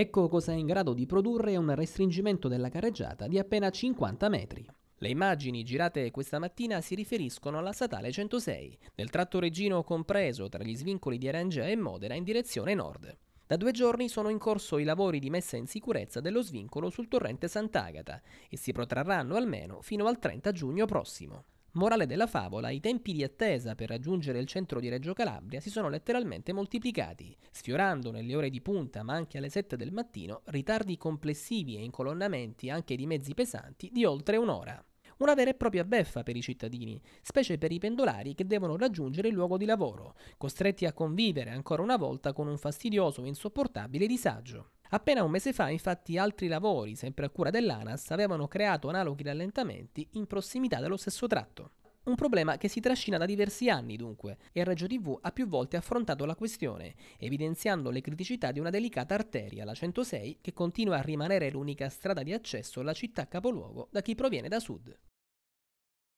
Ecco cosa è in grado di produrre un restringimento della carreggiata di appena 50 metri. Le immagini girate questa mattina si riferiscono alla statale 106, nel tratto reggino compreso tra gli svincoli di Arangea e Modena in direzione nord. Da due giorni sono in corso i lavori di messa in sicurezza dello svincolo sul torrente Sant'Agata e si protrarranno almeno fino al 30 giugno prossimo. Morale della favola, i tempi di attesa per raggiungere il centro di Reggio Calabria si sono letteralmente moltiplicati, sfiorando nelle ore di punta ma anche alle 7 del mattino ritardi complessivi e incolonnamenti anche di mezzi pesanti di oltre un'ora. Una vera e propria beffa per i cittadini, specie per i pendolari che devono raggiungere il luogo di lavoro, costretti a convivere ancora una volta con un fastidioso e insopportabile disagio. Appena un mese fa, infatti, altri lavori, sempre a cura dell'ANAS, avevano creato analoghi rallentamenti in prossimità dello stesso tratto. Un problema che si trascina da diversi anni dunque e Reggio TV ha più volte affrontato la questione, evidenziando le criticità di una delicata arteria, la 106, che continua a rimanere l'unica strada di accesso alla città capoluogo da chi proviene da sud.